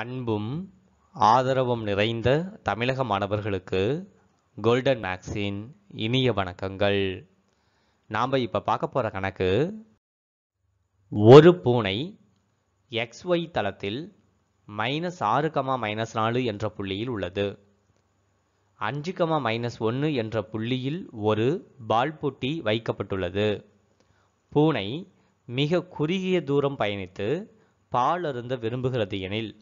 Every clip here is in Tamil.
அன்பும் ஆதரவும் நிறைந்த தமிழக மாணவர்களுக்கு கோல்டன் மேக்ஸின் இனிய வணக்கங்கள் நாம் இப்போ பார்க்க போகிற கணக்கு ஒரு பூனை எக்ஸ்ஒய் தளத்தில் மைனஸ் ஆறு கமா மைனஸ் நாலு என்ற புள்ளியில் உள்ளது அஞ்சு கமா மைனஸ் ஒன்று என்ற புள்ளியில் ஒரு பால் பூட்டி வைக்கப்பட்டுள்ளது பூனை மிக குறுகிய தூரம் பயணித்து பால் அருந்த விரும்புகிறது எனில்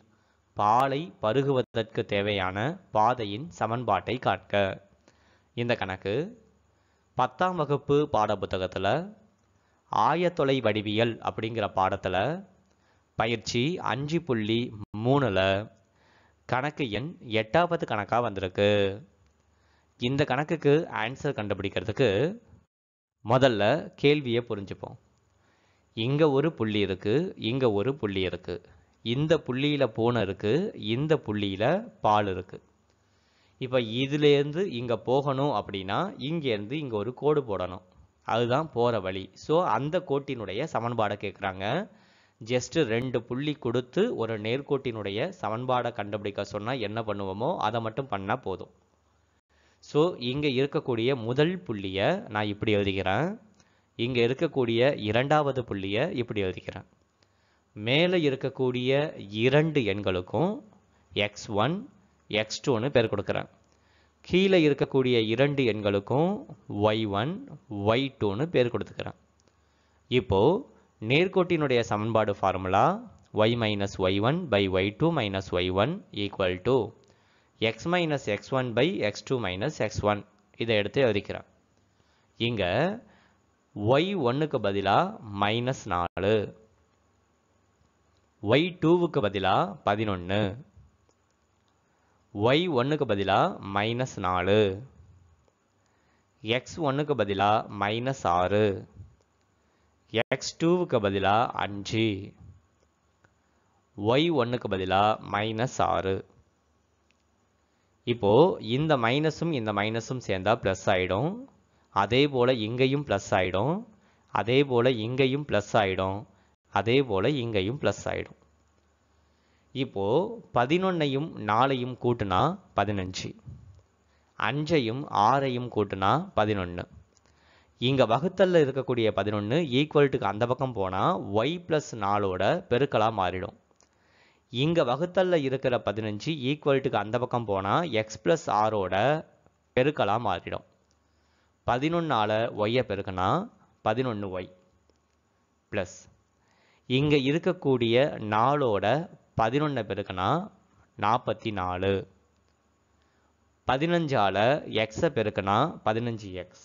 பாலை பருகுவதற்கு தேவையான பாதையின் சமன்பாட்டை காட்க இந்த கணக்கு பத்தாம் வகுப்பு பாடப்புத்தகத்தில் ஆயத்தொலை வடிவியல் அப்படிங்கிற பாடத்தில் பயிற்சி அஞ்சு புள்ளி மூணில் கணக்கு எண் எட்டாவது கணக்காக வந்திருக்கு இந்த கணக்குக்கு ஆன்சர் கண்டுபிடிக்கிறதுக்கு முதல்ல கேள்வியை புரிஞ்சுப்போம் இங்கே ஒரு புள்ளி இருக்குது இங்கே ஒரு புள்ளி இருக்குது இந்த புள்ளியில் பூனை இருக்குது இந்த புள்ளியில் பால் இருக்குது இப்போ இதுலேருந்து இங்கே போகணும் அப்படின்னா இங்கேருந்து இங்கே ஒரு கோடு போடணும் அதுதான் போகிற வழி ஸோ அந்த கோட்டினுடைய சமன்பாடை கேட்குறாங்க ஜஸ்ட்டு ரெண்டு புள்ளி கொடுத்து ஒரு நேர்கோட்டினுடைய சமன்பாடை கண்டுபிடிக்க சொன்னால் என்ன பண்ணுவோமோ அதை மட்டும் பண்ணால் போதும் ஸோ இங்கே இருக்கக்கூடிய முதல் புள்ளியை நான் இப்படி எழுதிக்கிறேன் இங்கே இருக்கக்கூடிய இரண்டாவது புள்ளியை இப்படி எழுதிக்கிறேன் மேலே இருக்கக்கூடிய இரண்டு எண்களுக்கும் எக்ஸ் ஒன் எக்ஸ் டூன்னு பேர் கொடுக்குறேன் கீழே இருக்கக்கூடிய இரண்டு எண்களுக்கும் ஒய் ஒன் ஒய் டூன்னு பேர் கொடுத்துக்கிறேன் இப்போது நேர்கோட்டினுடைய சமன்பாடு formula y minus y one by y two minus y one equal to x minus x one by x two minus x one இதை எடுத்து எழுதிக்கிறான் இங்கே ஒய் ஒன்றுக்கு பதிலாக மைனஸ் நாலு ஒய் டூவுக்கு பதிலாக பதினொன்று ஒய் ஒன்றுக்கு பதிலாக மைனஸ் நாலு எக்ஸ் ஒன்றுக்கு பதிலாக மைனஸ் ஆறு எக்ஸ் டூவுக்கு பதிலாக அஞ்சு ஒய் ஒன்றுக்கு பதிலாக மைனஸ் ஆறு இப்போது இந்த மைனஸும் இந்த மைனஸும் சேர்ந்தால் ப்ளஸ் ஆகிடும் அதே போல் இங்கேயும் ப்ளஸ் ஆகிடும் அதே போல் இங்கேயும் ப்ளஸ் ஆகிடும் அதே போல் இங்கேயும் ப்ளஸ் ஆகிடும் இப்போது பதினொன்னையும் நாலையும் கூட்டினா பதினஞ்சு அஞ்சையும் ஆறையும் கூட்டினா பதினொன்று இங்கே வகுத்தலில் இருக்கக்கூடிய பதினொன்று ஈக்குவல்ட்டுக்கு அந்த பக்கம் போனால் ஒய் ப்ளஸ் நாலோட பெருக்கலாக மாறிடும் இங்கே வகுத்தலில் இருக்கிற பதினஞ்சு ஈக்குவல்ட்டுக்கு அந்த பக்கம் போனால் எக்ஸ் ப்ளஸ் ஆரோட பெருக்கலாக மாறிடும் பதினொன்னால் ஒய்யை பெருக்கினா பதினொன்று ஒய் ப்ளஸ் இங்கே இருக்கக்கூடிய நாளோட பதினொன்றை பெருக்கனா நாற்பத்தி நாலு பதினஞ்சால் எக்ஸை பெருக்கனா பதினஞ்சு எக்ஸ்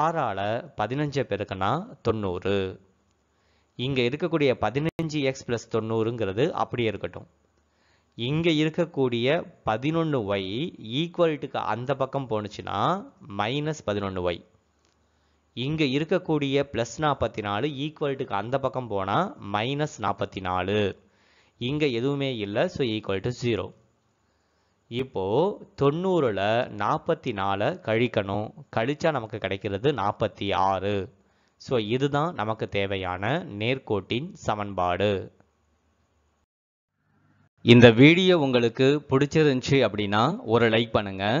ஆறால் பதினஞ்சை பெருக்கனா தொண்ணூறு இங்கே இருக்கக்கூடிய பதினஞ்சு எக்ஸ் ப்ளஸ் தொண்ணூறுங்கிறது அப்படியே இருக்கட்டும் இங்கே இருக்கக்கூடிய பதினொன்று ஒய் ஈக்குவல்ட்டுக்கு அந்த பக்கம் போணுச்சுன்னா மைனஸ் பதினொன்று ஒய் இங்கே இருக்கக்கூடிய ப்ளஸ் நாற்பத்தி நாலு ஈக்குவல்ட்டுக்கு அந்த பக்கம் போனால் மைனஸ் நாற்பத்தி நாலு இங்கே எதுவுமே இல்லை ஸோ ஈக்குவல் டு ஜீரோ இப்போது தொண்ணூறில் நாற்பத்தி நாலை கழிக்கணும் கழித்தா நமக்கு கிடைக்கிறது நாற்பத்தி ஆறு ஸோ இதுதான் நமக்கு தேவையான நேர்கோட்டின் சமன்பாடு இந்த வீடியோ உங்களுக்கு பிடிச்சிருந்துச்சி அப்படின்னா ஒரு லைக் பண்ணுங்கள்